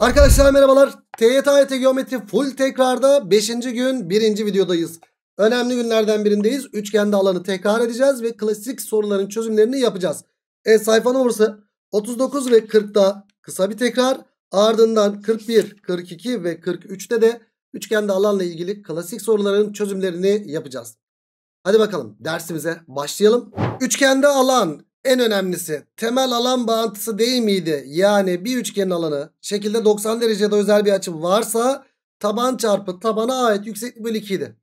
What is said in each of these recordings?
Arkadaşlar merhabalar. TYT Geometri full tekrarda 5. gün 1. videodayız. Önemli günlerden birindeyiz. Üçgende alanı tekrar edeceğiz ve klasik soruların çözümlerini yapacağız. E sayfa numarası 39 ve 40'da kısa bir tekrar. Ardından 41, 42 ve 43'te de üçgende alanla ilgili klasik soruların çözümlerini yapacağız. Hadi bakalım dersimize başlayalım. Üçgende alan en önemlisi temel alan bağıntısı değil miydi? Yani bir üçgenin alanı şekilde 90 derecede özel bir açı varsa taban çarpı tabana ait yükseklik bölü 2 idi.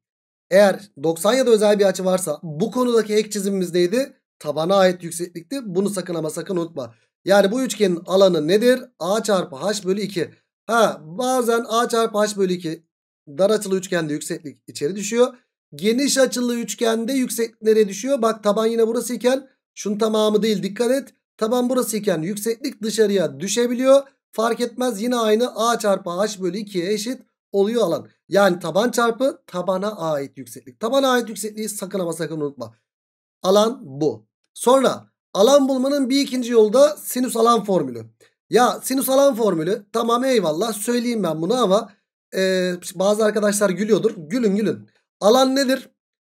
Eğer 90 ya da özel bir açı varsa bu konudaki ek çizimimiz neydi? Tabana ait yükseklikti. Bunu sakın ama sakın unutma. Yani bu üçgenin alanı nedir? A çarpı H bölü 2. Ha bazen A çarpı H bölü 2 dar açılı üçgende yükseklik içeri düşüyor. Geniş açılı üçgende yükseklik nereye düşüyor? Bak taban yine burası iken Şunun tamamı değil dikkat et. Taban burası iken yükseklik dışarıya düşebiliyor. Fark etmez yine aynı a çarpı h bölü 2'ye eşit oluyor alan. Yani taban çarpı tabana ait yükseklik. Tabana ait yüksekliği sakın ama sakın unutma. Alan bu. Sonra alan bulmanın bir ikinci yolu da sinüs alan formülü. Ya sinüs alan formülü tamam eyvallah söyleyeyim ben bunu ama e, bazı arkadaşlar gülüyordur. Gülün gülün. Alan nedir?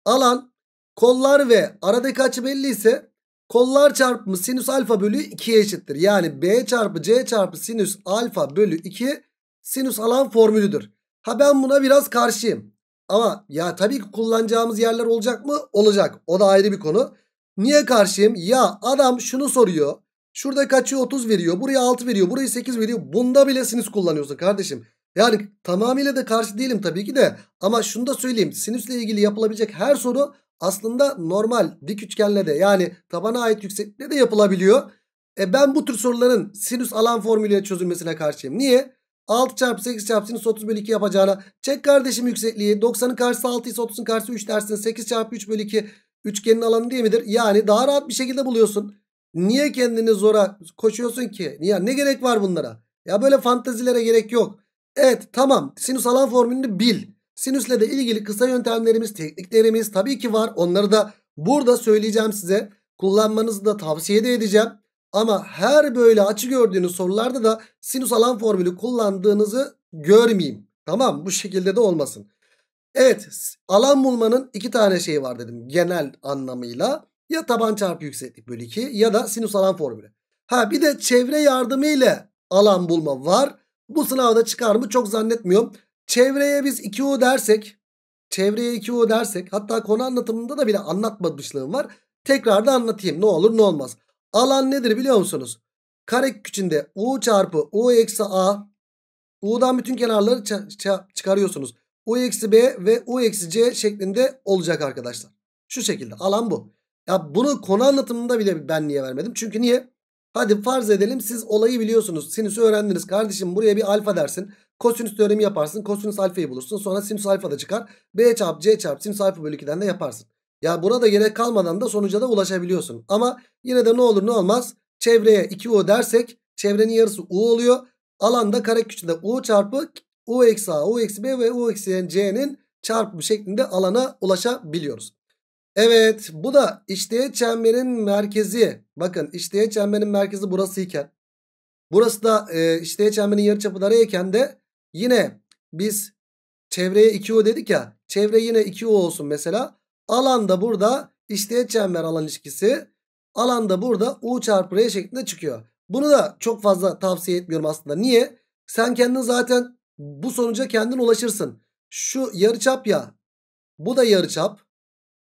Alan kollar ve aradaki açı belli ise Kollar çarpımı sinüs alfa bölü 2'ye eşittir. Yani B çarpı C çarpı sinüs alfa bölü 2 sinüs alan formülüdür. Ha ben buna biraz karşıyım. Ama ya tabii ki kullanacağımız yerler olacak mı? Olacak. O da ayrı bir konu. Niye karşıyım? Ya adam şunu soruyor. Şurada kaçıyor 30 veriyor. Buraya 6 veriyor. Buraya 8 veriyor. Bunda bile sinüs kullanıyorsun kardeşim. Yani tamamıyla da karşı değilim tabii ki de. Ama şunu da söyleyeyim. Sinüsle ilgili yapılabilecek her soru aslında normal dik üçgenle de yani tabana ait yükseklikle de yapılabiliyor. E ben bu tür soruların sinüs alan formülüyle çözülmesine karşıyım. Niye? 6 çarpı 8 çarpı sinüs 30 bölü 2 yapacağına çek kardeşim yüksekliği. 90'ın karşısı 6 ise 30'un karşısı 3 dersin. 8 çarpı 3 bölü 2 üçgenin alanı değil midir? Yani daha rahat bir şekilde buluyorsun. Niye kendini zora koşuyorsun ki? Niye? Ne gerek var bunlara? Ya böyle fantazilere gerek yok. Evet tamam sinüs alan formülünü bil. Sinüsle de ilgili kısa yöntemlerimiz, tekniklerimiz tabii ki var. Onları da burada söyleyeceğim size. Kullanmanızı da tavsiye de edeceğim. Ama her böyle açı gördüğünüz sorularda da sinüs alan formülü kullandığınızı görmeyeyim. Tamam bu şekilde de olmasın. Evet alan bulmanın iki tane şeyi var dedim genel anlamıyla. Ya taban çarpı yükseklik bölü 2 ya da sinüs alan formülü. Ha bir de çevre yardımı ile alan bulma var. Bu sınavda çıkar mı çok zannetmiyorum. Çevreye biz 2U dersek çevreye 2U dersek hatta konu anlatımında da bile anlatmamışlığım var. Tekrar da anlatayım ne olur ne olmaz. Alan nedir biliyor musunuz? Kare içinde U çarpı U eksi A U'dan bütün kenarları çıkarıyorsunuz. U eksi B ve U eksi C şeklinde olacak arkadaşlar. Şu şekilde alan bu. Ya bunu konu anlatımında bile ben niye vermedim? Çünkü niye? Hadi farz edelim siz olayı biliyorsunuz. Sinüsü öğrendiniz. Kardeşim buraya bir alfa dersin. Kosinüs teoremi yaparsın. Kosinüs alfayı bulursun. Sonra sinüs alfa da çıkar. B çarp C çarp sinüs alfa bölü 2'den de yaparsın. Ya buna da gerek kalmadan da sonuca da ulaşabiliyorsun. Ama yine de ne olur ne olmaz. Çevreye 2U dersek çevrenin yarısı U oluyor. Alanda karek içinde U çarpı U eksi A, U eksi B ve U eksi C'nin çarpımı şeklinde alana ulaşabiliyoruz. Evet bu da işleye çemberin merkezi. Bakın işleye çemberin merkezi burası iken. Burası da e, işleye çemberin yarıçapı da R'yken de Yine biz çevreye 2U dedik ya. Çevre yine 2U olsun mesela. Alan da burada işte çember alan ilişkisi. Alan da burada U çarpı R şeklinde çıkıyor. Bunu da çok fazla tavsiye etmiyorum aslında. Niye? Sen kendin zaten bu sonuca kendin ulaşırsın. Şu yarıçap ya. Bu da yarıçap.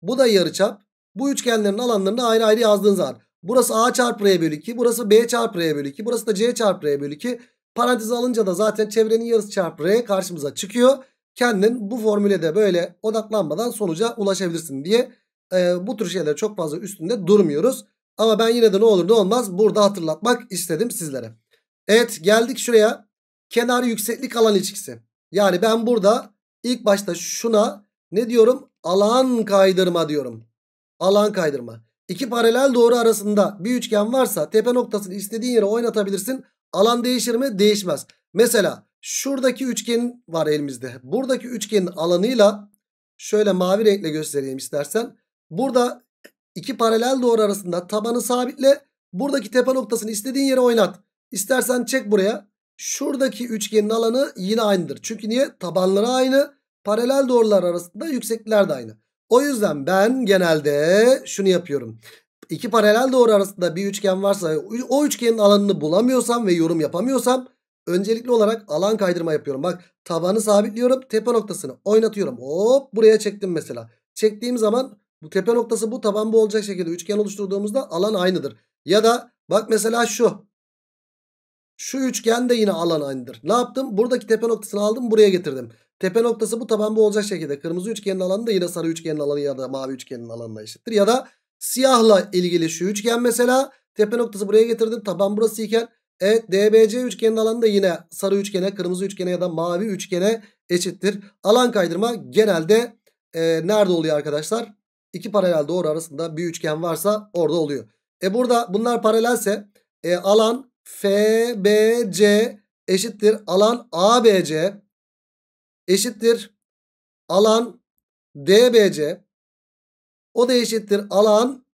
Bu da yarıçap. Bu üçgenlerin alanlarını ayrı ayrı yazdığın zaman. Burası A çarpı R bölü 2. Burası B çarpı R bölü 2. Burası da C çarpı R bölü 2. Parantez alınca da zaten çevrenin yarısı çarpı R karşımıza çıkıyor. Kendin bu formüle de böyle odaklanmadan sonuca ulaşabilirsin diye e, bu tür şeyler çok fazla üstünde durmuyoruz. Ama ben yine de ne olur ne olmaz burada hatırlatmak istedim sizlere. Evet geldik şuraya. Kenar yükseklik alan ilişkisi. Yani ben burada ilk başta şuna ne diyorum? Alan kaydırma diyorum. Alan kaydırma. İki paralel doğru arasında bir üçgen varsa tepe noktasını istediğin yere oynatabilirsin. Alan değişir mi? Değişmez. Mesela şuradaki üçgenin var elimizde. Buradaki üçgenin alanıyla şöyle mavi renkle göstereyim istersen. Burada iki paralel doğru arasında tabanı sabitle. Buradaki tepe noktasını istediğin yere oynat. İstersen çek buraya. Şuradaki üçgenin alanı yine aynıdır. Çünkü niye? Tabanları aynı. Paralel doğrular arasında yüksekler de aynı. O yüzden ben genelde şunu yapıyorum iki paralel doğru arasında bir üçgen varsa o üçgenin alanını bulamıyorsam ve yorum yapamıyorsam öncelikli olarak alan kaydırma yapıyorum. Bak tabanı sabitliyorum tepe noktasını oynatıyorum. Hop buraya çektim mesela. Çektiğim zaman bu tepe noktası bu taban bu olacak şekilde üçgen oluşturduğumuzda alan aynıdır. Ya da bak mesela şu. Şu üçgen de yine alan aynıdır. Ne yaptım? Buradaki tepe noktasını aldım buraya getirdim. Tepe noktası bu taban bu olacak şekilde. Kırmızı üçgenin alanı da yine sarı üçgenin alanı ya da mavi üçgenin alanına eşittir. Ya da Siyahla ilgili şu üçgen mesela tepe noktası buraya getirdim. Taban burası iken E DBC üçgenin alanı da yine sarı üçgene, kırmızı üçgene ya da mavi üçgene eşittir. Alan kaydırma genelde e, nerede oluyor arkadaşlar? İki paralel doğru arasında bir üçgen varsa orada oluyor. E burada bunlar paralelse e, alan FBC eşittir alan ABC eşittir alan DBC o da eşittir alan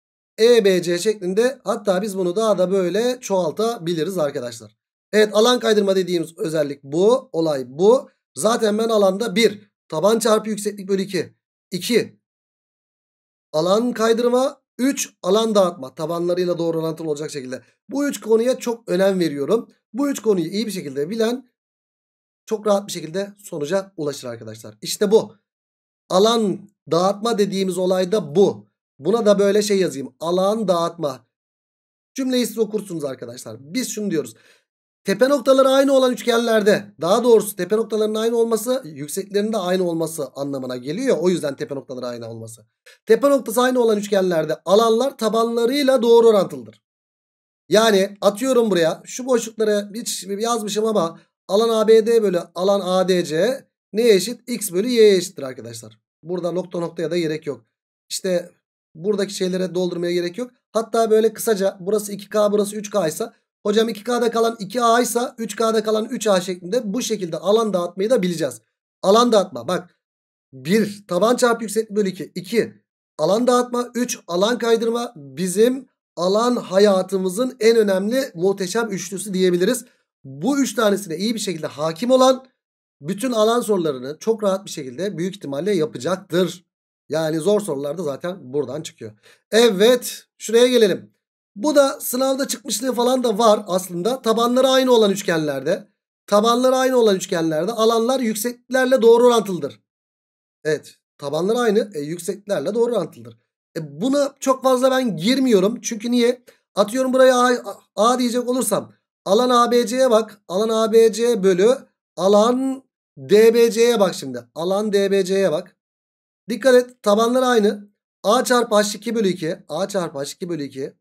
EBC şeklinde. Hatta biz bunu daha da böyle çoğaltabiliriz arkadaşlar. Evet alan kaydırma dediğimiz özellik bu. Olay bu. Zaten ben alanda 1 taban çarpı yükseklik bölü 2. 2 alan kaydırma 3 alan dağıtma tabanlarıyla doğru orantılı olacak şekilde. Bu üç konuya çok önem veriyorum. Bu üç konuyu iyi bir şekilde bilen çok rahat bir şekilde sonuca ulaşır arkadaşlar. İşte bu alan dağıtma dediğimiz olay da bu. Buna da böyle şey yazayım. Alan dağıtma. Cümleyi siz okursunuz arkadaşlar. Biz şunu diyoruz. Tepe noktaları aynı olan üçgenlerde daha doğrusu tepe noktalarının aynı olması yükseklerinin de aynı olması anlamına geliyor. O yüzden tepe noktaları aynı olması. Tepe noktası aynı olan üçgenlerde alanlar tabanlarıyla doğru orantılıdır. Yani atıyorum buraya şu boşluklara hiç yazmışım ama alan ABD bölü alan ADC Neye eşit? X bölü y'ye eşittir arkadaşlar. Burada nokta noktaya da gerek yok. İşte buradaki şeylere doldurmaya gerek yok. Hatta böyle kısaca burası 2K burası 3K ise hocam 2K'da kalan 2A ise 3K'da kalan 3A şeklinde bu şekilde alan dağıtmayı da bileceğiz. Alan dağıtma bak 1 taban çarpı yükseklik bölü 2 2 alan dağıtma 3 alan kaydırma bizim alan hayatımızın en önemli muhteşem üçlüsü diyebiliriz. Bu üç tanesine iyi bir şekilde hakim olan bütün alan sorularını çok rahat bir şekilde büyük ihtimalle yapacaktır. Yani zor sorular da zaten buradan çıkıyor. Evet şuraya gelelim. Bu da sınavda çıkmışlığı falan da var aslında. Tabanları aynı olan üçgenlerde. Tabanları aynı olan üçgenlerde alanlar yüksekliklerle doğru orantılıdır. Evet tabanları aynı e, yüksekliklerle doğru orantılıdır. E, buna çok fazla ben girmiyorum. Çünkü niye? Atıyorum buraya A, A diyecek olursam alan ABC'ye bak. Alan ABC bölü Alan DBC'ye bak şimdi. Alan DBC'ye bak. Dikkat et tabanlar aynı. A çarpı H2 bölü 2. A çarpı H2 bölü 2.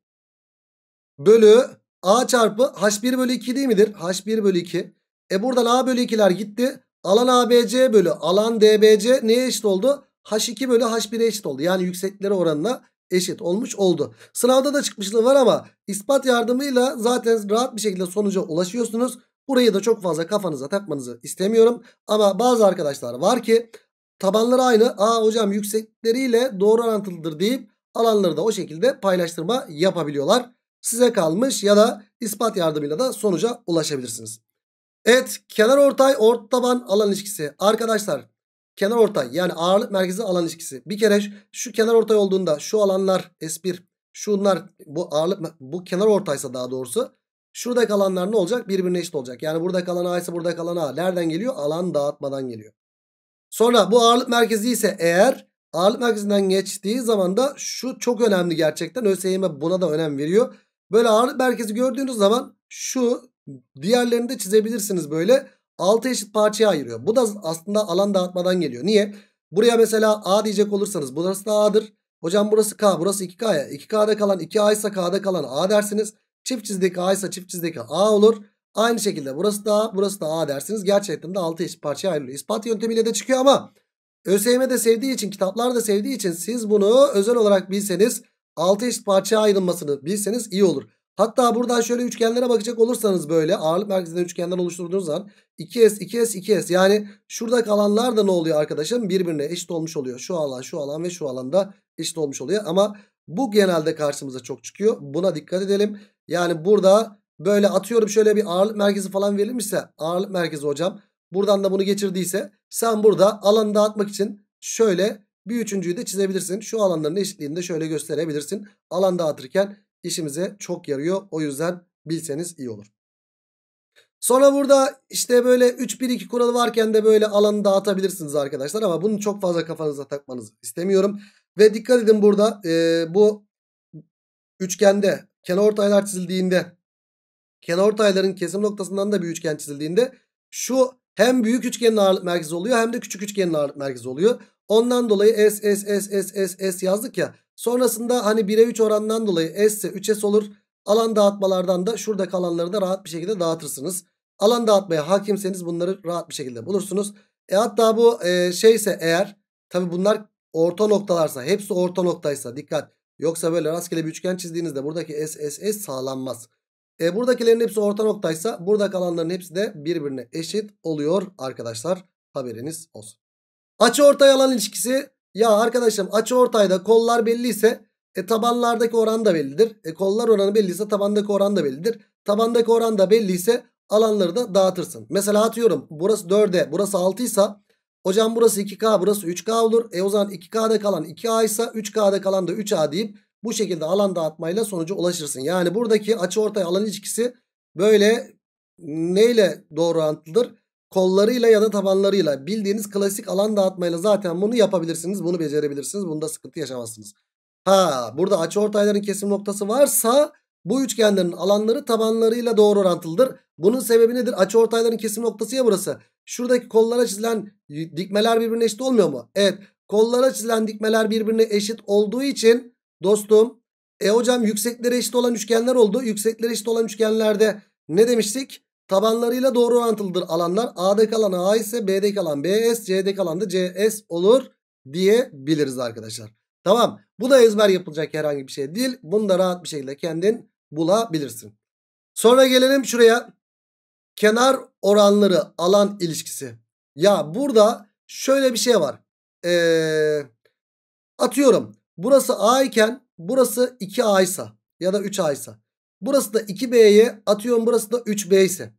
Bölü A çarpı H1 bölü 2 değil midir? H1 bölü 2. E buradan A bölü 2'ler gitti. Alan ABC bölü alan DBC neye eşit oldu? H2 bölü H1'e eşit oldu. Yani yüksekleri oranına eşit olmuş oldu. Sınavda da çıkmışlığı var ama ispat yardımıyla zaten rahat bir şekilde sonuca ulaşıyorsunuz. Burayı da çok fazla kafanıza takmanızı istemiyorum. Ama bazı arkadaşlar var ki tabanları aynı. Aa hocam yüksekleriyle doğru orantılıdır deyip alanları da o şekilde paylaştırma yapabiliyorlar. Size kalmış ya da ispat yardımıyla da sonuca ulaşabilirsiniz. Evet kenar ortay ort taban alan ilişkisi. Arkadaşlar kenar ortay yani ağırlık merkezi alan ilişkisi. Bir kere şu kenar ortay olduğunda şu alanlar S1 şunlar bu ağırlık bu kenar ortaysa daha doğrusu Şurada kalanlar ne olacak? Birbirine eşit olacak. Yani burada kalan A ise burada kalan A. Nereden geliyor? Alan dağıtmadan geliyor. Sonra bu ağırlık merkezi ise eğer ağırlık merkezinden geçtiği zaman da şu çok önemli gerçekten. ÖSYM buna da önem veriyor. Böyle ağırlık merkezi gördüğünüz zaman şu diğerlerini de çizebilirsiniz böyle. 6 eşit parçaya ayırıyor. Bu da aslında alan dağıtmadan geliyor. Niye? Buraya mesela A diyecek olursanız burası da A'dır. Hocam burası K burası 2K'ya. 2K'da kalan 2A ise K'da kalan A dersiniz. Çift çizdeki A ise çift çizdeki A olur. Aynı şekilde burası da A, burası da A dersiniz. Gerçekten de 6 eşit parçaya ayrılıyor. İspat yöntemiyle de çıkıyor ama ÖSYM de sevdiği için, kitaplar da sevdiği için siz bunu özel olarak bilseniz 6 eşit parçaya ayrılmasını bilseniz iyi olur. Hatta buradan şöyle üçgenlere bakacak olursanız böyle ağırlık merkezinde üçgenler oluşturduğunuz zaman 2s 2s 2s yani şurada kalanlar da ne oluyor arkadaşım birbirine eşit olmuş oluyor. Şu alan şu alan ve şu alanda eşit olmuş oluyor ama bu genelde karşımıza çok çıkıyor. Buna dikkat edelim. Yani burada böyle atıyorum şöyle bir ağırlık merkezi falan verilmişse ağırlık merkezi hocam buradan da bunu geçirdiyse sen burada alanı dağıtmak için şöyle bir üçüncüyü de çizebilirsin. Şu alanların eşitliğini de şöyle gösterebilirsin. Alan dağıtırken işimize çok yarıyor. O yüzden bilseniz iyi olur. Sonra burada işte böyle 3-1-2 kuralı varken de böyle alanı dağıtabilirsiniz arkadaşlar. Ama bunu çok fazla kafanıza takmanızı istemiyorum. Ve dikkat edin burada e, bu üçgende kenar çizildiğinde kenar kesim noktasından da bir üçgen çizildiğinde şu hem büyük üçgenin ağırlık merkezi oluyor hem de küçük üçgenin ağırlık merkezi oluyor. Ondan dolayı S, S, S, S, S, S yazdık ya. Sonrasında hani 1'e 3 oranından dolayı S ise 3S olur. Alan dağıtmalardan da şuradaki kalanları da rahat bir şekilde dağıtırsınız. Alan dağıtmaya hakimseniz bunları rahat bir şekilde bulursunuz. E hatta bu e, şeyse eğer tabi bunlar orta noktalarsa hepsi orta noktaysa dikkat. Yoksa böyle rastgele bir üçgen çizdiğinizde buradaki SSS sağlanmaz. E, buradakilerin hepsi orta noktaysa burada kalanların hepsi de birbirine eşit oluyor arkadaşlar. Haberiniz olsun. Açı ortay alan ilişkisi. Ya arkadaşım açı ortayda kollar belliyse e, tabanlardaki oran da bellidir. E, kollar oranı belliyse tabandaki oran da bellidir. Tabandaki oran da belliyse alanları da dağıtırsın. Mesela atıyorum burası 4'e burası 6 ise Hocam burası 2K burası 3K olur. E o zaman 2K'da kalan 2A ise 3K'da kalan da 3A deyip bu şekilde alan dağıtmayla sonuca ulaşırsın. Yani buradaki açı ortaya alan ilişkisi böyle neyle doğru orantılıdır? Kollarıyla ya da tabanlarıyla bildiğiniz klasik alan dağıtmayla zaten bunu yapabilirsiniz. Bunu becerebilirsiniz. Bunda sıkıntı yaşamazsınız. Ha burada açı ortayların kesim noktası varsa bu üçgenlerin alanları tabanlarıyla doğru orantılıdır. Bunun sebebi nedir? Açı ortayların kesim noktası ya burası. Şuradaki kollara çizilen dikmeler birbirine eşit olmuyor mu? Evet. Kollara çizilen dikmeler birbirine eşit olduğu için dostum e hocam yüksekleri eşit olan üçgenler oldu. Yüksekleri eşit olan üçgenlerde ne demiştik? Tabanlarıyla doğru orantılıdır alanlar. A'daki alan A ise B'deki alan BS, C'deki alan da CS olur diyebiliriz arkadaşlar. Tamam. Bu da ezber yapılacak herhangi bir şey değil. Bunu da rahat bir şekilde kendin bulabilirsin. Sonra gelelim şuraya. Kenar oranları alan ilişkisi. Ya burada şöyle bir şey var. Ee, atıyorum burası A iken burası 2A ise ya da 3A ise. Burası da 2B'ye atıyorum burası da 3B ise.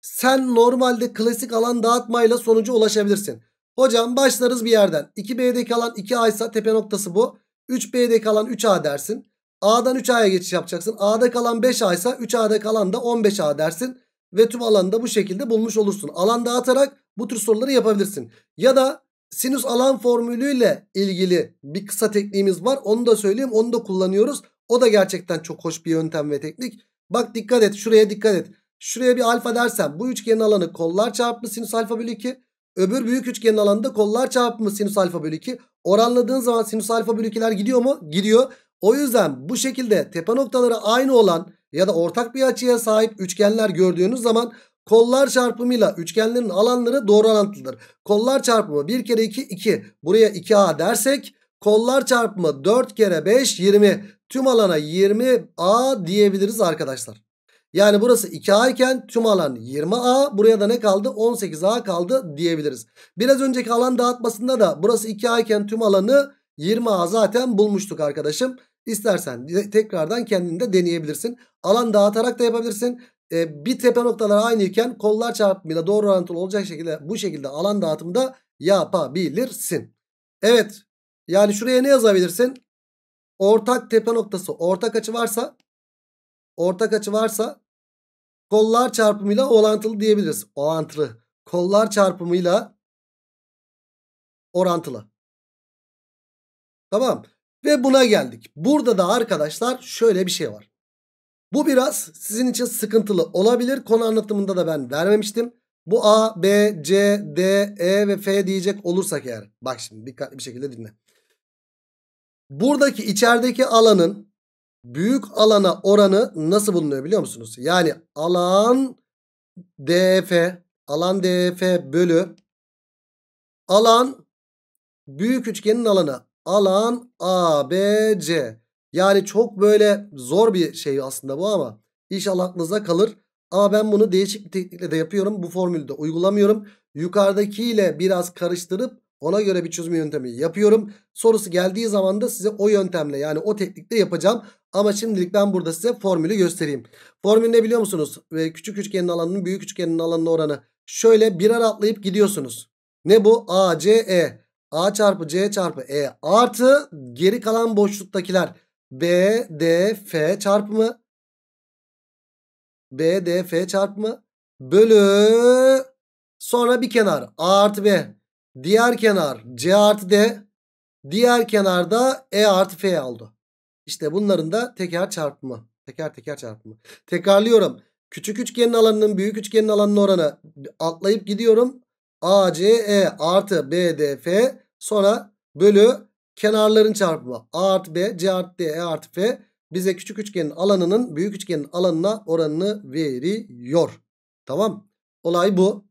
Sen normalde klasik alan dağıtmayla sonuca ulaşabilirsin. Hocam başlarız bir yerden. 2B'deki alan 2A ise tepe noktası bu. 3B'deki alan 3A dersin. A'dan 3A'ya geçiş yapacaksın. A'da kalan 5A ise 3A'da kalan da 15A dersin ve tüm alanda bu şekilde bulmuş olursun. Alan dağıtarak bu tür soruları yapabilirsin. Ya da sinüs alan formülüyle ilgili bir kısa tekniğimiz var. Onu da söyleyeyim. Onu da kullanıyoruz. O da gerçekten çok hoş bir yöntem ve teknik. Bak dikkat et. Şuraya dikkat et. Şuraya bir alfa dersen bu üçgenin alanı kollar çarpımı sinüs alfa bölü 2. Öbür büyük üçgenin alanında kollar çarpımı sinüs alfa bölü 2. Oranladığın zaman sinüs alfa bölü 2'ler gidiyor mu? Gidiyor. O yüzden bu şekilde tepe noktaları aynı olan ya da ortak bir açıya sahip üçgenler gördüğünüz zaman kollar çarpımıyla üçgenlerin alanları doğru orantılıdır. Kollar çarpımı 1 kere 2 2 buraya 2A dersek kollar çarpımı 4 kere 5 20 tüm alana 20A diyebiliriz arkadaşlar. Yani burası 2A iken tüm alan 20A. Buraya da ne kaldı? 18A kaldı diyebiliriz. Biraz önceki alan dağıtmasında da burası 2A iken tüm alanı 20A zaten bulmuştuk arkadaşım. İstersen tekrardan kendini de deneyebilirsin. Alan dağıtarak da yapabilirsin. E, bir tepe noktaları aynıyken kollar çarpımıyla doğru orantılı olacak şekilde bu şekilde alan dağıtımı da yapabilirsin. Evet yani şuraya ne yazabilirsin? Ortak tepe noktası ortak açı varsa ortak açı varsa kollar çarpımıyla orantılı diyebiliriz. Orantılı. Kollar çarpımıyla orantılı. Tamam. Ve buna geldik. Burada da arkadaşlar şöyle bir şey var. Bu biraz sizin için sıkıntılı olabilir. Konu anlatımında da ben vermemiştim. Bu A, B, C, D, E ve F diyecek olursak eğer. Bak şimdi dikkatli bir şekilde dinle. Buradaki içerideki alanın büyük alana oranı nasıl bulunuyor biliyor musunuz? Yani alan DF, alan DF bölü alan büyük üçgenin alanı alan ABC. Yani çok böyle zor bir şey aslında bu ama inşallah aklınıza kalır. Ama ben bunu değişik bir teknikle de yapıyorum. Bu formülü de uygulamıyorum. Yukarıdakiyle biraz karıştırıp ona göre bir çözüm yöntemi yapıyorum. Sorusu geldiği zaman da size o yöntemle yani o teknikle yapacağım. Ama şimdilik ben burada size formülü göstereyim. Formül ne biliyor musunuz? Ee, küçük üçgenin alanının büyük üçgenin alanının oranı. Şöyle birer atlayıp gidiyorsunuz. Ne bu? A, C, E. A çarpı C çarpı E artı geri kalan boşluktakiler B, D, F çarpımı B, D, F çarpımı bölü sonra bir kenar A artı B diğer kenar C artı D diğer kenarda E artı F oldu. İşte bunların da teker çarpımı. Teker teker çarpımı. Tekrarlıyorum. Küçük üçgenin alanının büyük üçgenin alanının oranı atlayıp gidiyorum. ACE artı BDF sonra bölü kenarların çarpımı A artı B C artı D E artı F bize küçük üçgenin alanının büyük üçgenin alanına oranını veriyor. Tamam olay bu.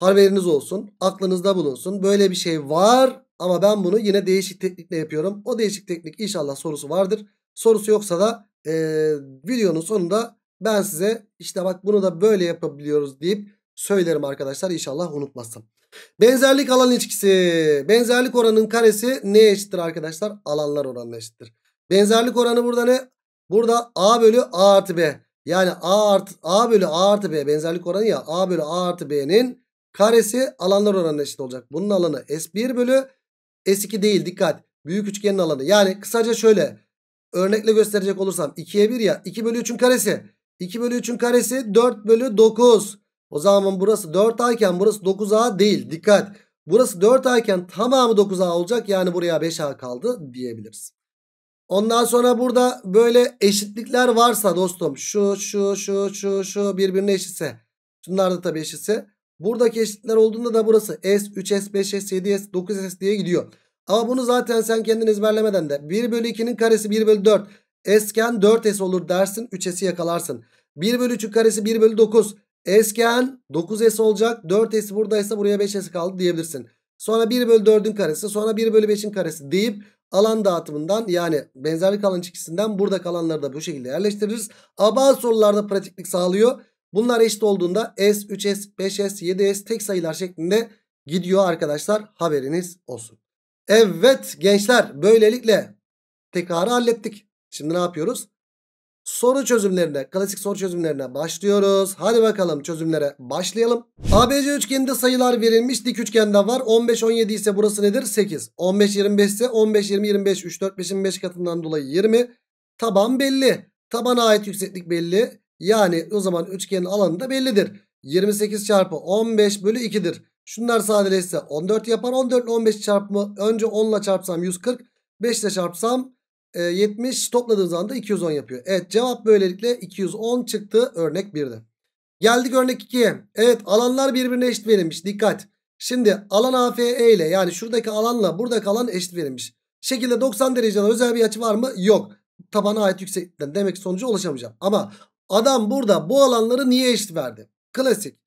Haberiniz olsun aklınızda bulunsun böyle bir şey var ama ben bunu yine değişik teknikle yapıyorum. O değişik teknik inşallah sorusu vardır. Sorusu yoksa da e, videonun sonunda ben size işte bak bunu da böyle yapabiliyoruz deyip söylerim arkadaşlar inşallah unutmazsam. Benzerlik alan ilişkisi. Benzerlik oranının karesi ne eşittir arkadaşlar? Alanlar oranına eşittir. Benzerlik oranı burada ne? Burada A bölü A artı B. Yani A, artı, A bölü A artı B benzerlik oranı ya. A bölü A artı B'nin karesi alanlar oranına eşit olacak. Bunun alanı S1 bölü S2 değil dikkat. Büyük üçgenin alanı. Yani kısaca şöyle örnekle gösterecek olursam 2'ye 1 ya 2 bölü 3'ün karesi. 2 bölü 3'ün karesi 4 bölü 9. O zaman burası 4A iken burası 9A değil. Dikkat. Burası 4A iken tamamı 9A olacak. Yani buraya 5A kaldı diyebiliriz. Ondan sonra burada böyle eşitlikler varsa dostum. Şu, şu, şu, şu, şu birbirine eşitse. Şunlar da tabii eşitse. Buradaki eşitler olduğunda da burası S3S, 5S, 7S, 9S diye gidiyor. Ama bunu zaten sen kendin ezberlemeden de 1 bölü 2'nin karesi 1 bölü 4. sken 4S olur dersin 3S'i yakalarsın. 1 bölü 3'ün karesi 1 bölü 9. Esken 9s olacak. 4s buradaysa buraya 5s kaldı diyebilirsin. Sonra 1 bölü 4'ün karesi sonra 1 bölü 5'in karesi deyip alan dağıtımından yani benzerlik alan çizgisinden burada kalanları da bu şekilde yerleştiririz. Ama bazı sorularda pratiklik sağlıyor. Bunlar eşit olduğunda S, 3S, 5S, 7S tek sayılar şeklinde gidiyor arkadaşlar. Haberiniz olsun. Evet gençler böylelikle tekrarı hallettik. Şimdi ne yapıyoruz? soru çözümlerine, klasik soru çözümlerine başlıyoruz. Hadi bakalım çözümlere başlayalım. ABC üçgeninde sayılar verilmiş. Dik üçgende var. 15 17 ise burası nedir? 8. 15 25 ise 15 20 25 3 4 5'in 5 katından dolayı 20. Taban belli. Tabana ait yükseklik belli. Yani o zaman üçgenin alanı da bellidir. 28 çarpı 15 bölü 2'dir. Şunlar sadeleşse 14 yapar. 14 ile 15 çarpımı önce 10 ile çarpsam 140. 5 ile çarpsam e, ee, 70 topladığınız anda 210 yapıyor. Evet cevap böylelikle 210 çıktı örnek 1'de. Geldik örnek 2'ye. Evet alanlar birbirine eşit verilmiş. Dikkat. Şimdi alan AFE ile yani şuradaki alanla buradaki alan eşit verilmiş. Şekilde 90 dereceden özel bir açı var mı? Yok. Tabana ait yüksekten demek sonucu ulaşamayacağım. Ama adam burada bu alanları niye eşit verdi? Klasik.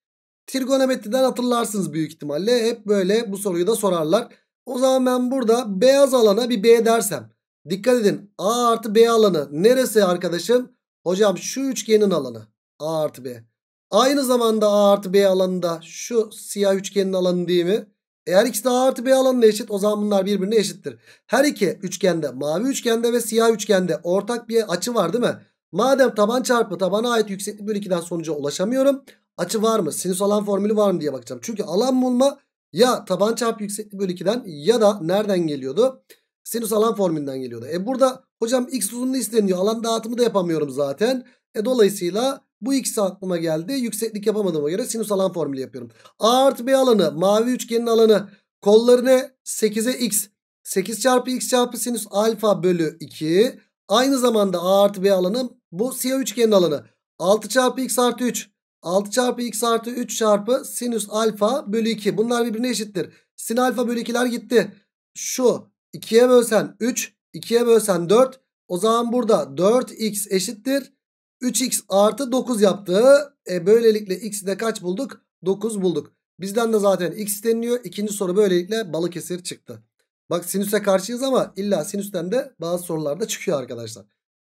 Trigonometriden hatırlarsınız büyük ihtimalle. Hep böyle bu soruyu da sorarlar. O zaman ben burada beyaz alana bir B dersem. Dikkat edin A artı B alanı neresi arkadaşım? Hocam şu üçgenin alanı A artı B. Aynı zamanda A artı B alanında şu siyah üçgenin alanı değil mi? Eğer ikisi de A artı B alanına eşit o zaman bunlar birbirine eşittir. Her iki üçgende mavi üçgende ve siyah üçgende ortak bir açı var değil mi? Madem taban çarpı tabana ait yükseklik bölü 2'den sonuca ulaşamıyorum. Açı var mı? Sinüs alan formülü var mı diye bakacağım. Çünkü alan bulma ya taban çarpı yükseklik bölü 2'den ya da nereden geliyordu? sinüs alan formülünden geliyordu. E burada hocam x uzunluğu isteniyor. Alan dağıtımı da yapamıyorum zaten. E dolayısıyla bu x aklıma geldi. Yükseklik yapamadığıma göre sinüs alan formülü yapıyorum. A artı B alanı mavi üçgenin alanı kolları ne? 8'e x. 8 çarpı x çarpı sinüs alfa bölü 2. Aynı zamanda A artı B alanı bu siyah üçgenin alanı. 6 çarpı x artı 3. 6 çarpı x artı 3 çarpı sinüs alfa bölü 2. Bunlar birbirine eşittir. Sin alfa bölü 2'ler gitti. Şu 2'ye bölsen 3, 2'ye bölsen 4. O zaman burada 4x eşittir. 3x artı 9 yaptı. E böylelikle x'i de kaç bulduk? 9 bulduk. Bizden de zaten x isteniliyor. İkinci soru böylelikle Balıkesir çıktı. Bak sinüse karşıyız ama illa sinüsten de bazı sorularda çıkıyor arkadaşlar.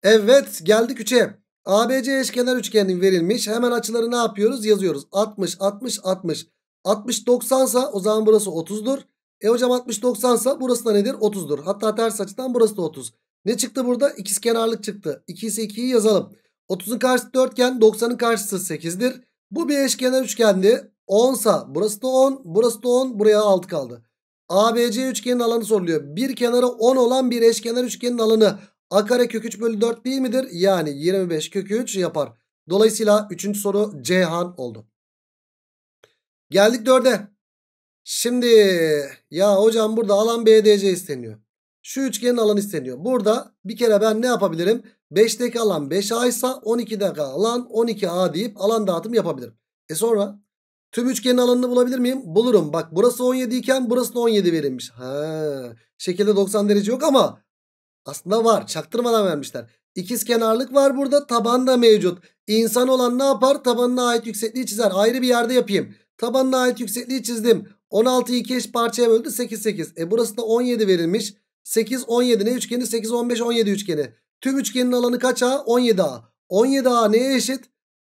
Evet geldik 3'e. ABC eşkenar üçgenin verilmiş. Hemen açıları ne yapıyoruz? Yazıyoruz. 60, 60, 60. 60, 90 sa o zaman burası 30'dur. E hocam 60 90 ise burası da nedir? 30'dur. Hatta ters açıdan burası da 30. Ne çıktı burada? İkiz kenarlık çıktı. 2 ise 2'yi yazalım. 30'un karşısı 4 iken 90'ın karşısı 8'dir. Bu bir eşkenar üçgendi. 10 sa burası da 10. Burası da 10. Buraya 6 kaldı. ABC üçgenin alanı soruluyor. Bir kenarı 10 olan bir eşkenar üçgenin alanı a kare kök 3 bölü 4 değil midir? Yani 25 kök 3 yapar. Dolayısıyla 3. soru Cihan oldu. Geldik 4'e. Şimdi ya hocam burada alan BDC isteniyor. Şu üçgenin alanı isteniyor. Burada bir kere ben ne yapabilirim? 5'teki alan 5A ise 12'deki alan 12A deyip alan dağıtım yapabilirim. E sonra tüm üçgenin alanını bulabilir miyim? Bulurum. Bak burası 17 iken burası da 17 verilmiş. Ha, şekilde 90 derece yok ama aslında var. Çaktırmadan vermişler. İkiz kenarlık var burada. Taban da mevcut. İnsan olan ne yapar? Tabanına ait yüksekliği çizer. Ayrı bir yerde yapayım. Tabanına ait yüksekliği çizdim. 16 2 eş parçaya böldü 8 8. E burası da 17 verilmiş. 8 17. Ne üçgeni 8 15 17 üçgeni. Tüm üçgenin alanı kaç A? 17A. 17A neye eşit?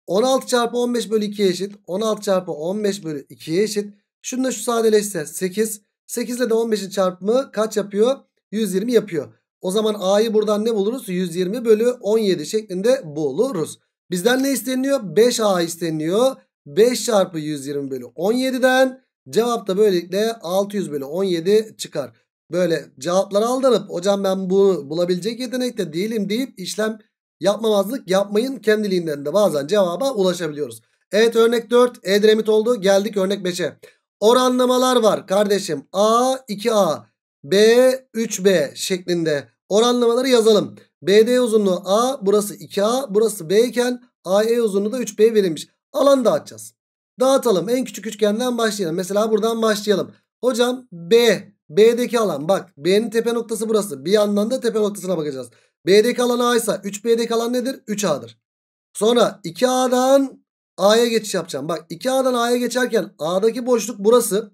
16 çarpı 15 bölü 2 eşit. 16 çarpı 15 bölü 2 eşit. Şunu da şu sadeleşse 8. 8 ile de 15'in çarpımı kaç yapıyor? 120 yapıyor. O zaman A'yı buradan ne buluruz? 120 bölü 17 şeklinde buluruz. Bizden ne isteniyor? 5A isteniyor. 5 çarpı 120 bölü 17'den Cevap da böylelikle 600 bölü 17 çıkar. Böyle cevapları aldanıp hocam ben bunu bulabilecek yetenekte değilim deyip işlem yapmamazlık yapmayın kendiliğinden de bazen cevaba ulaşabiliyoruz. Evet örnek 4 Edremit oldu. Geldik örnek 5'e. Oranlamalar var kardeşim. A 2A B 3B şeklinde oranlamaları yazalım. BD uzunluğu A burası 2A burası B iken AE uzunluğu da 3B verilmiş. da açacağız. Dağıtalım. En küçük üçgenden başlayalım. Mesela buradan başlayalım. Hocam B. B'deki alan bak. B'nin tepe noktası burası. Bir yandan da tepe noktasına bakacağız. B'deki alan A ise 3B'deki alan nedir? 3A'dır. Sonra 2A'dan A'ya geçiş yapacağım. Bak 2A'dan A'ya geçerken A'daki boşluk burası.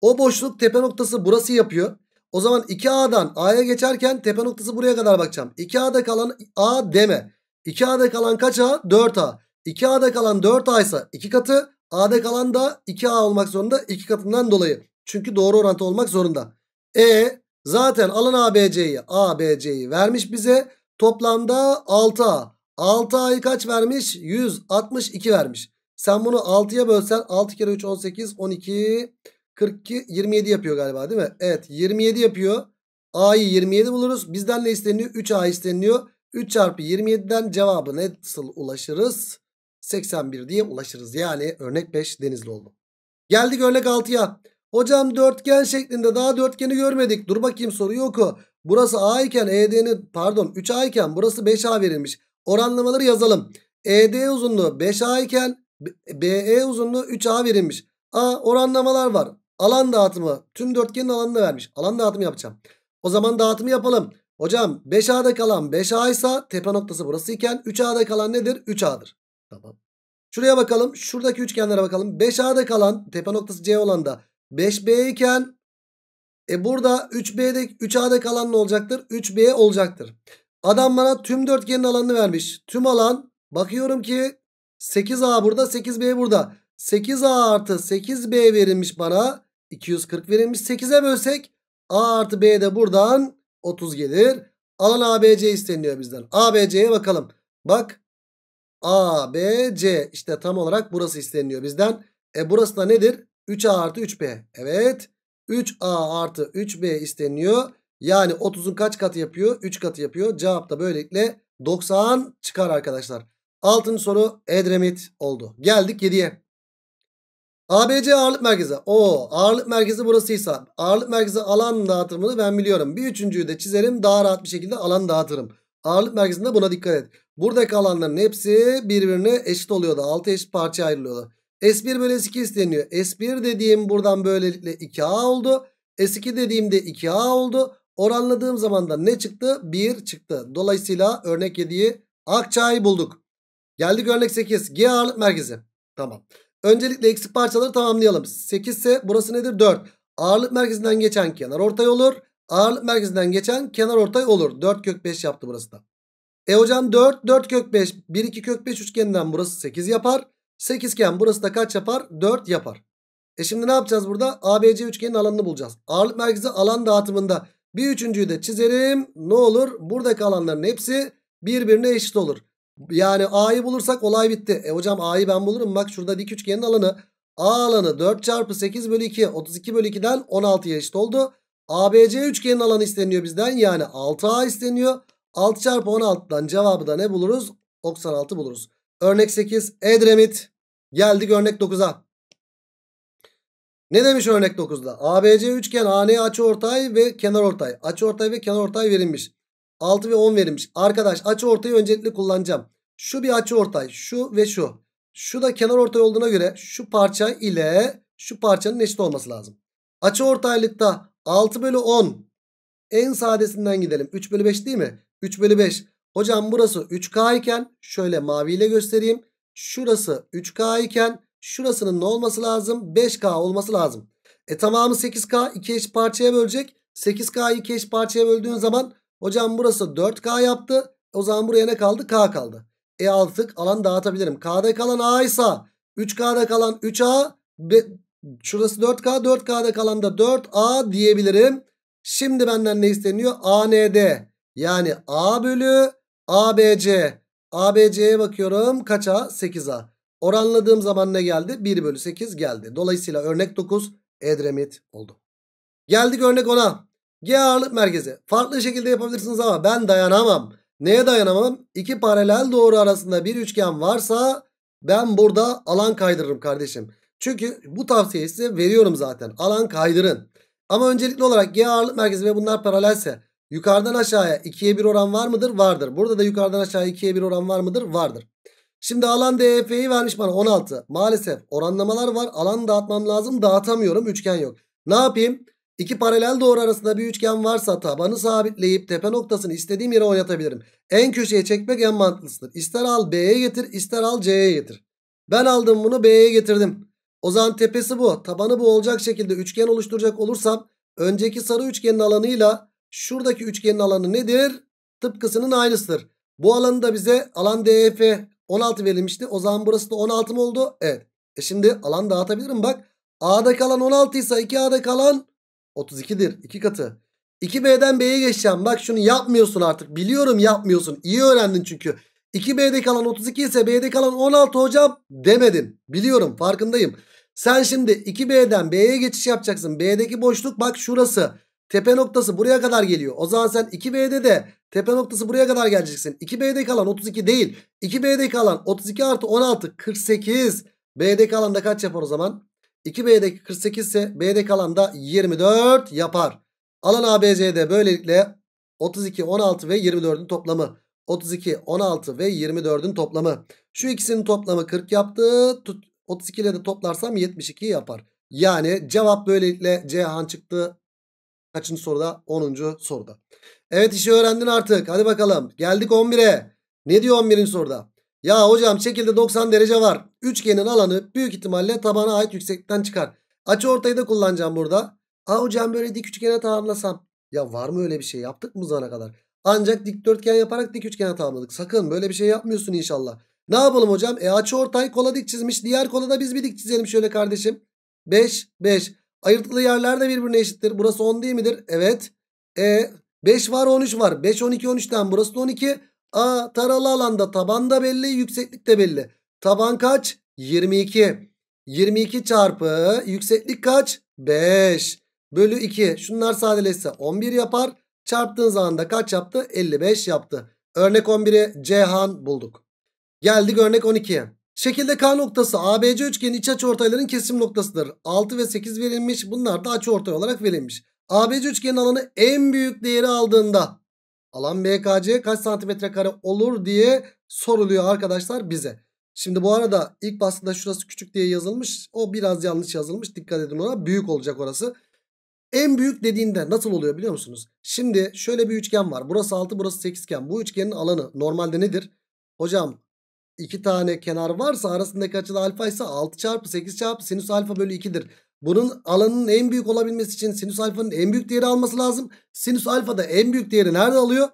O boşluk tepe noktası burası yapıyor. O zaman 2A'dan A'ya geçerken tepe noktası buraya kadar bakacağım. 2A'da kalan A deme. 2A'da kalan kaç A? 4A. 2A'da kalan 4A ise 2 katı. A'da kalan da 2A olmak zorunda. 2 katından dolayı. Çünkü doğru orantı olmak zorunda. E zaten alan ABC'yi ABC'yi vermiş bize. Toplamda 6A. 6A'yı kaç vermiş? 162 vermiş. Sen bunu 6'ya bölsen 6 kere 3 18 12 42 27 yapıyor galiba değil mi? Evet 27 yapıyor. A'yı 27 buluruz. Bizden ne isteniyor? 3A isteniyor. 3 çarpı 27'den cevabı nasıl ulaşırız? 81 diye ulaşırız. Yani örnek 5 denizli oldu. Geldik örnek 6'ya. Hocam dörtgen şeklinde daha dörtgeni görmedik. Dur bakayım soruyu oku. Burası A iken ED'nin pardon 3A iken burası 5A verilmiş. Oranlamaları yazalım. ED uzunluğu 5A iken BE uzunluğu 3A verilmiş. A oranlamalar var. Alan dağıtımı tüm dörtgenin alanını vermiş. Alan dağıtımı yapacağım. O zaman dağıtımı yapalım. Hocam 5A'da kalan 5A ise tepe noktası burası iken 3A'da kalan nedir? 3A'dır. Tamam. Şuraya bakalım. Şuradaki üçgenlere bakalım. 5A'da kalan tepe noktası C olan da 5B iken e burada 3B'de 3A'da kalan ne olacaktır? 3B olacaktır. Adam bana tüm dörtgenin alanını vermiş. Tüm alan bakıyorum ki 8A burada 8B burada. 8A artı 8B verilmiş bana. 240 verilmiş. 8'e bölsek A artı B de buradan 30 gelir. Alan ABC isteniyor bizden. ABC'ye bakalım. Bak A, B, C. İşte tam olarak burası isteniliyor bizden. E burası da nedir? 3A artı 3B. Evet. 3A artı 3B isteniliyor. Yani 30'un kaç katı yapıyor? 3 katı yapıyor. Cevap da böylelikle 90 çıkar arkadaşlar. Altın soru Edremit oldu. Geldik 7'ye. ABC ağırlık merkezi. O ağırlık merkezi burasıysa ağırlık merkezi alan dağıtımını ben biliyorum. Bir üçüncüyü de çizerim daha rahat bir şekilde alan dağıtırım. Ağırlık merkezinde buna dikkat et. Buradaki alanların hepsi birbirine eşit oluyordu. 6 eşit parça ayrılıyordu. S1 bölü S2 isteniyor. S1 dediğim buradan böylelikle 2A oldu. S2 dediğimde 2A oldu. Oranladığım zaman da ne çıktı? 1 çıktı. Dolayısıyla örnek 7'yi Akçay'ı bulduk. Geldik örnek 8. G ağırlık merkezi. Tamam. Öncelikle eksik parçaları tamamlayalım. 8 ise burası nedir? 4. Ağırlık merkezinden geçen kenar ortay olur. Ağırlık merkezinden geçen kenar ortay olur. 4 kök 5 yaptı burası da. E hocam 4 4 kök 5 1 2 kök 5 üçgeninden burası 8 yapar. 8 iken burası da kaç yapar? 4 yapar. E şimdi ne yapacağız burada? ABC üçgenin alanını bulacağız. Ağırlık merkezi alan dağıtımında bir üçüncüyü de çizerim. Ne olur? Buradaki alanların hepsi birbirine eşit olur. Yani A'yı bulursak olay bitti. E hocam A'yı ben bulurum. Bak şurada dik üçgenin alanı. A alanı 4 çarpı 8 bölü 2. 32 bölü 2'den 16'ya eşit oldu. ABC üçgenin alanı isteniyor bizden. Yani 6A isteniyor. 6 çarpı 16'dan cevabı da ne buluruz? 96 buluruz. Örnek 8 Edremit. Geldik örnek 9'a. Ne demiş örnek 9'da? ABC üçgen AN açıortay ve kenarortay. Açıortay ve kenarortay verilmiş. 6 ve 10 verilmiş. Arkadaş açıortayı öncelikle kullanacağım. Şu bir açıortay, şu ve şu. Şu da kenarortay olduğuna göre şu parça ile şu parçanın eşit olması lazım. Açıortaylıkta 6 bölü 10. En sadesinden gidelim. 3 bölü 5 değil mi? 3 bölü 5. Hocam burası 3K iken şöyle maviyle göstereyim. Şurası 3K iken şurasının ne olması lazım? 5K olması lazım. E tamamı 8K 2 eş parçaya bölecek. 8K'yı 2 eş parçaya böldüğün zaman hocam burası 4K yaptı. O zaman buraya ne kaldı? K kaldı. E artık alan dağıtabilirim. K'da kalan A ise 3K'da kalan 3A Şurası 4K. 4K'da kalan da 4A diyebilirim. Şimdi benden ne isteniyor? AND. Yani A bölü ABC. ABC'ye bakıyorum. Kaç A? 8A. Oranladığım zaman ne geldi? 1 bölü 8 geldi. Dolayısıyla örnek 9 Edremit oldu. Geldik örnek 10'a. G ağırlık merkezi. Farklı şekilde yapabilirsiniz ama ben dayanamam. Neye dayanamam? İki paralel doğru arasında bir üçgen varsa ben burada alan kaydırırım kardeşim. Çünkü bu tavsiyeyi size veriyorum zaten. Alan kaydırın. Ama öncelikli olarak G ağırlık merkezi ve bunlar paralelse yukarıdan aşağıya 2'ye 1 oran var mıdır? Vardır. Burada da yukarıdan aşağıya 2'ye 1 oran var mıdır? Vardır. Şimdi alan DEF'yi vermiş bana 16. Maalesef oranlamalar var. Alan dağıtmam lazım. Dağıtamıyorum. Üçgen yok. Ne yapayım? İki paralel doğru arasında bir üçgen varsa tabanı sabitleyip tepe noktasını istediğim yere oynatabilirim. En köşeye çekmek en mantıklısıdır. İster al B'ye getir ister al C'ye getir. Ben aldım bunu B'ye getirdim. O zaman tepesi bu. Tabanı bu olacak şekilde üçgen oluşturacak olursam önceki sarı üçgenin alanıyla şuradaki üçgenin alanı nedir? Tıpkısının aynısıdır. Bu alanı da bize alan DEF 16 verilmişti. O zaman burası da 16 mı oldu? Evet. E şimdi alan dağıtabilirim bak. A'da kalan 16 ise 2A'da kalan 32'dir. 2 katı. 2B'den B'ye geçeceğim. Bak şunu yapmıyorsun artık. Biliyorum yapmıyorsun. İyi öğrendin çünkü. 2B'de kalan 32 ise B'de kalan 16 hocam demedin Biliyorum farkındayım. Sen şimdi 2B'den B'ye geçiş yapacaksın. B'deki boşluk bak şurası. Tepe noktası buraya kadar geliyor. O zaman sen 2B'de de tepe noktası buraya kadar geleceksin. 2B'de kalan 32 değil. 2B'de kalan 32 artı 16 48. B'de kalan da kaç yapar o zaman? 2B'deki 48 ise B'de kalan da 24 yapar. Alan ABC'de böylelikle 32, 16 ve 24'ün toplamı. 32, 16 ve 24'ün toplamı. Şu ikisinin toplamı 40 yaptı. 32 ile de toplarsam 72 yapar. Yani cevap böylelikle han çıktı. Kaçıncı soruda? 10. soruda. Evet işi öğrendin artık. Hadi bakalım. Geldik 11'e. Ne diyor 11. soruda? Ya hocam şekilde 90 derece var. Üçgenin alanı büyük ihtimalle tabana ait yüksekten çıkar. Açı ortayı da kullanacağım burada. Aa hocam böyle dik üçgene tamamlasam. Ya var mı öyle bir şey? Yaptık mı zana kadar? Ancak dikdörtgen yaparak dik üçgen tamamladık. Sakın böyle bir şey yapmıyorsun inşallah. Ne yapalım hocam? E açı ortay kola dik çizmiş. Diğer kola da biz bir dik çizelim şöyle kardeşim. 5, 5. Ayırtılı yerler de birbirine eşittir. Burası 10 değil midir? Evet. E 5 var 13 var. 5, 12, 13'ten burası da 12. A taralı alanda taban da belli, yükseklik de belli. Taban kaç? 22. 22 çarpı yükseklik kaç? 5 bölü 2. Şunlar sadeleşse 11 yapar. Çarptığın anda kaç yaptı? 55 yaptı. Örnek 11'i Cihan bulduk. Geldik örnek 12'ye. Şekilde K noktası ABC üçgenin iç açıortayların kesim noktasıdır. 6 ve 8 verilmiş. Bunlar da açıortay olarak verilmiş. ABC üçgenin alanı en büyük değeri aldığında alan BKC kaç santimetre kare olur diye soruluyor arkadaşlar bize. Şimdi bu arada ilk baskıda şurası küçük diye yazılmış. O biraz yanlış yazılmış. Dikkat edin ona. Büyük olacak orası. En büyük dediğinde nasıl oluyor biliyor musunuz? Şimdi şöyle bir üçgen var. Burası 6 burası 8 iken bu üçgenin alanı normalde nedir? Hocam iki tane kenar varsa arasındaki açıda alfa ise 6 çarpı 8 çarpı sinüs alfa bölü 2'dir. Bunun alanının en büyük olabilmesi için sinüs alfanın en büyük değeri alması lazım. Sinüs alfa da en büyük değeri nerede alıyor?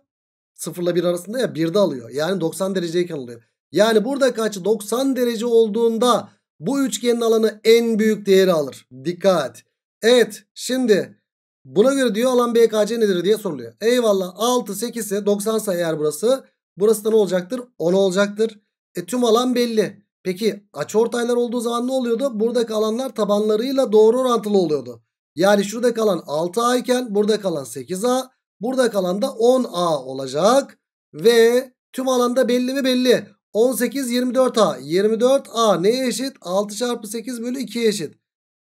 0 ile 1 arasında ya 1'de alıyor. Yani 90 dereceyken alıyor. Yani buradaki açı 90 derece olduğunda bu üçgenin alanı en büyük değeri alır. Dikkat! Evet şimdi buna göre diyor alan BKC nedir diye soruluyor. Eyvallah 6 8 ise 90 sayı eğer burası. Burası da ne olacaktır? 10 olacaktır. E tüm alan belli. Peki açıortaylar olduğu zaman ne oluyordu? Buradaki alanlar tabanlarıyla doğru orantılı oluyordu. Yani şurada kalan 6A iken burada kalan 8A, burada kalan da 10A olacak. Ve tüm alanda belli mi belli. 18 24A. 24A neye eşit? 6 çarpı 8 bölü 2'ye eşit.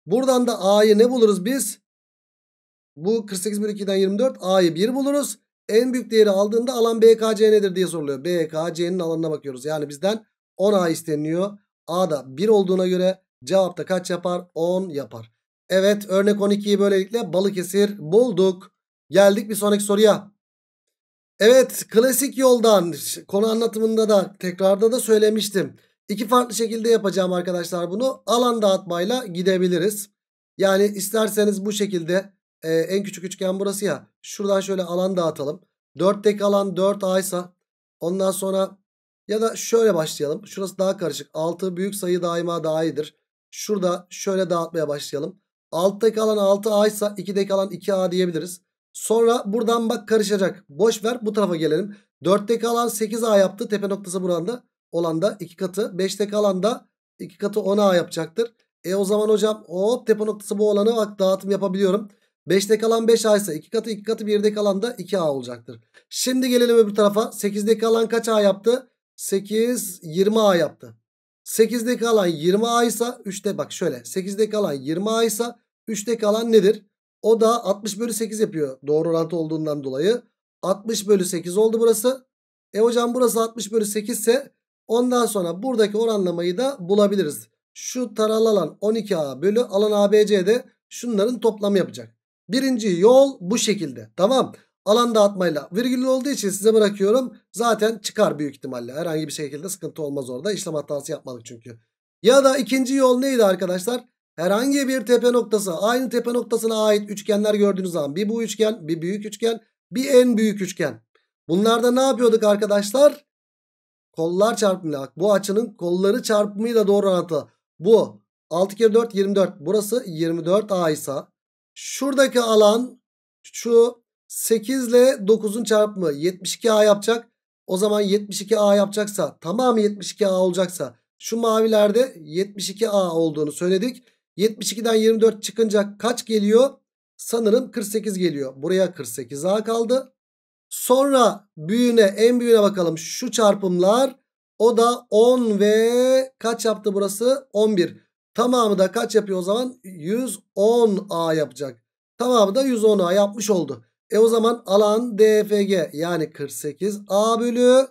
Buradan da A'yı ne buluruz biz? Bu 48 bölü 2'den 24 A'yı 1 buluruz. En büyük değeri aldığında alan BKC nedir diye soruluyor. BKC'nin alanına bakıyoruz. Yani bizden 10A isteniyor. A da 1 olduğuna göre cevapta kaç yapar? 10 yapar. Evet örnek 12'yi böylelikle Balıkesir bulduk. Geldik bir sonraki soruya. Evet klasik yoldan konu anlatımında da tekrarda da söylemiştim. İki farklı şekilde yapacağım arkadaşlar bunu. Alan dağıtmayla gidebiliriz. Yani isterseniz bu şekilde e, en küçük üçgen burası ya. Şuradan şöyle alan dağıtalım. tek alan 4A ise ondan sonra ya da şöyle başlayalım. Şurası daha karışık. 6 büyük sayı daima daha iyidir. Şurada şöyle dağıtmaya başlayalım. tek alan 6A ise tek alan 2A diyebiliriz. Sonra buradan bak karışacak. Boş ver bu tarafa gelelim. tek alan 8A yaptı. Tepe noktası buranda olanda da 2 katı 5'te alanda da 2 katı 10A yapacaktır. E o zaman hocam hop tepe noktası bu olanı bak dağıtım yapabiliyorum. 5'te alan 5A ise 2 katı 2 katı 1'de alanda da 2A olacaktır. Şimdi gelelim öbür tarafa. 8'de alan kaç A yaptı? 8 20A yaptı. 8'de alan 20A ise 3'te bak şöyle. 8'de alan 20A ise 3'te kalan nedir? O da 60 bölü 8 yapıyor. Doğru orantı olduğundan dolayı. 60 bölü 8 oldu burası. E hocam burası 60 bölü 8 ise Ondan sonra buradaki oranlamayı da bulabiliriz. Şu taralı alan 12A bölü alan ABC'de şunların toplamı yapacak. Birinci yol bu şekilde. Tamam. Alan dağıtmayla virgül olduğu için size bırakıyorum. Zaten çıkar büyük ihtimalle. Herhangi bir şekilde sıkıntı olmaz orada. İşlem hatası yapmadık çünkü. Ya da ikinci yol neydi arkadaşlar? Herhangi bir tepe noktası aynı tepe noktasına ait üçgenler gördüğünüz zaman bir bu üçgen bir büyük üçgen bir en büyük üçgen. Bunlarda ne yapıyorduk arkadaşlar? Kollar çarpımıyla. Bu açının kolları çarpımıyla doğru orantılı. Bu 6 kere 4 24. Burası 24A ise şuradaki alan şu 8 ile 9'un çarpımı 72A yapacak. O zaman 72A yapacaksa tamamı 72A olacaksa şu mavilerde 72A olduğunu söyledik. 72'den 24 çıkınca kaç geliyor? Sanırım 48 geliyor. Buraya 48A kaldı. Sonra büyüğüne en büyüğüne bakalım. Şu çarpımlar o da 10 ve kaç yaptı burası? 11. Tamamı da kaç yapıyor o zaman? 110A yapacak. Tamamı da 110A yapmış oldu. E o zaman alan DFG yani 48A bölü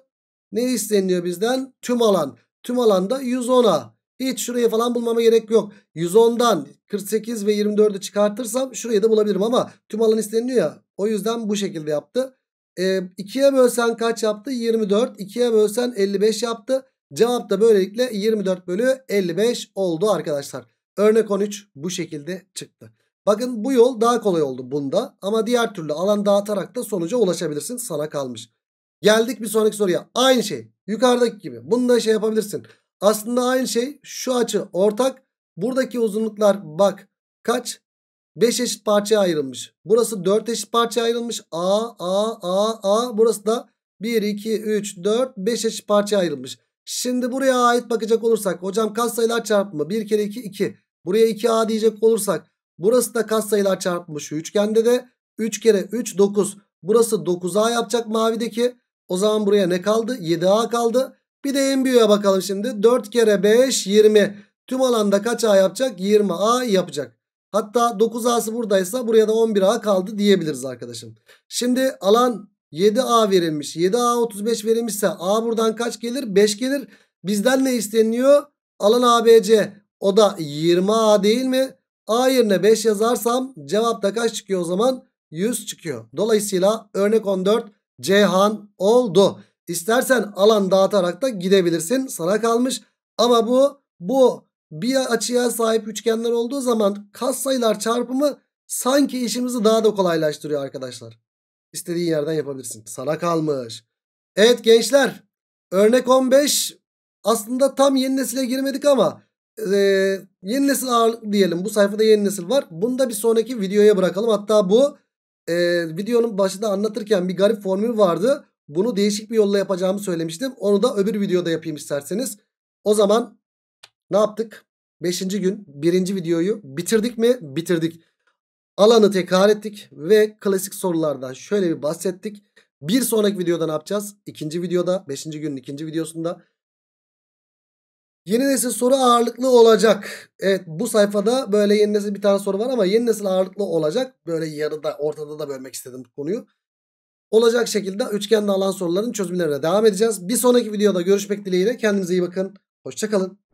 ne isteniyor bizden? Tüm alan. Tüm alanda 110A. Hiç şurayı falan bulmama gerek yok. 110'dan 48 ve 24'ü çıkartırsam şurayı da bulabilirim ama tüm alan isteniliyor ya. O yüzden bu şekilde yaptı. 2'ye ee, bölsen kaç yaptı? 24. 2'ye bölsen 55 yaptı. Cevap da böylelikle 24 bölü 55 oldu arkadaşlar. Örnek 13 bu şekilde çıktı. Bakın bu yol daha kolay oldu bunda. Ama diğer türlü alan dağıtarak da sonuca ulaşabilirsin. Sana kalmış. Geldik bir sonraki soruya. Aynı şey. Yukarıdaki gibi. Bunu da şey yapabilirsin. Aslında aynı şey. Şu açı ortak. Buradaki uzunluklar bak kaç? 5 eşit parçaya ayrılmış. Burası 4 eşit parçaya ayrılmış. A, A, A, A. Burası da 1, 2, 3, 4, 5 eşit parçaya ayrılmış. Şimdi buraya ait bakacak olursak. Hocam katsayılar çarpımı. 1 kere 2, 2. Buraya 2A diyecek olursak. Burası da katsayılar çarpımı. Şu üçgende de 3 kere 3, 9. Burası 9A yapacak mavideki. O zaman buraya ne kaldı? 7A kaldı. Bir de en büyüğe bakalım şimdi. 4 kere 5, 20. Tüm alanda kaç A yapacak? 20A yapacak. Hatta 9A'sı buradaysa buraya da 11A kaldı diyebiliriz arkadaşım. Şimdi alan 7A verilmiş. 7A 35 verilmişse A buradan kaç gelir? 5 gelir. Bizden ne isteniyor? Alan ABC. O da 20A değil mi? A yerine 5 yazarsam cevapta kaç çıkıyor o zaman? 100 çıkıyor. Dolayısıyla örnek 14 Ceyhan oldu. İstersen alan dağıtarak da gidebilirsin. Sana kalmış. Ama bu bu bir açıya sahip üçgenler olduğu zaman katsayılar çarpımı sanki işimizi daha da kolaylaştırıyor arkadaşlar. İstediğin yerden yapabilirsin. Sana kalmış. Evet gençler örnek 15 aslında tam yeni nesile girmedik ama e, yeni nesil ağırlık diyelim. Bu sayfada yeni nesil var. Bunu da bir sonraki videoya bırakalım. Hatta bu e, videonun başında anlatırken bir garip formül vardı. Bunu değişik bir yolla yapacağımı söylemiştim. Onu da öbür videoda yapayım isterseniz. O zaman ne yaptık? Beşinci gün birinci videoyu bitirdik mi? Bitirdik. Alanı tekrar ettik ve klasik sorulardan şöyle bir bahsettik. Bir sonraki videoda ne yapacağız? İkinci videoda, beşinci günün ikinci videosunda Yeni nesil soru ağırlıklı olacak. Evet bu sayfada böyle yeni nesil bir tane soru var ama yeni nesil ağırlıklı olacak. Böyle yarıda ortada da bölmek istedim bu konuyu. Olacak şekilde üçgenli alan soruların çözümlerine devam edeceğiz. Bir sonraki videoda görüşmek dileğiyle. Kendinize iyi bakın. Hoşçakalın.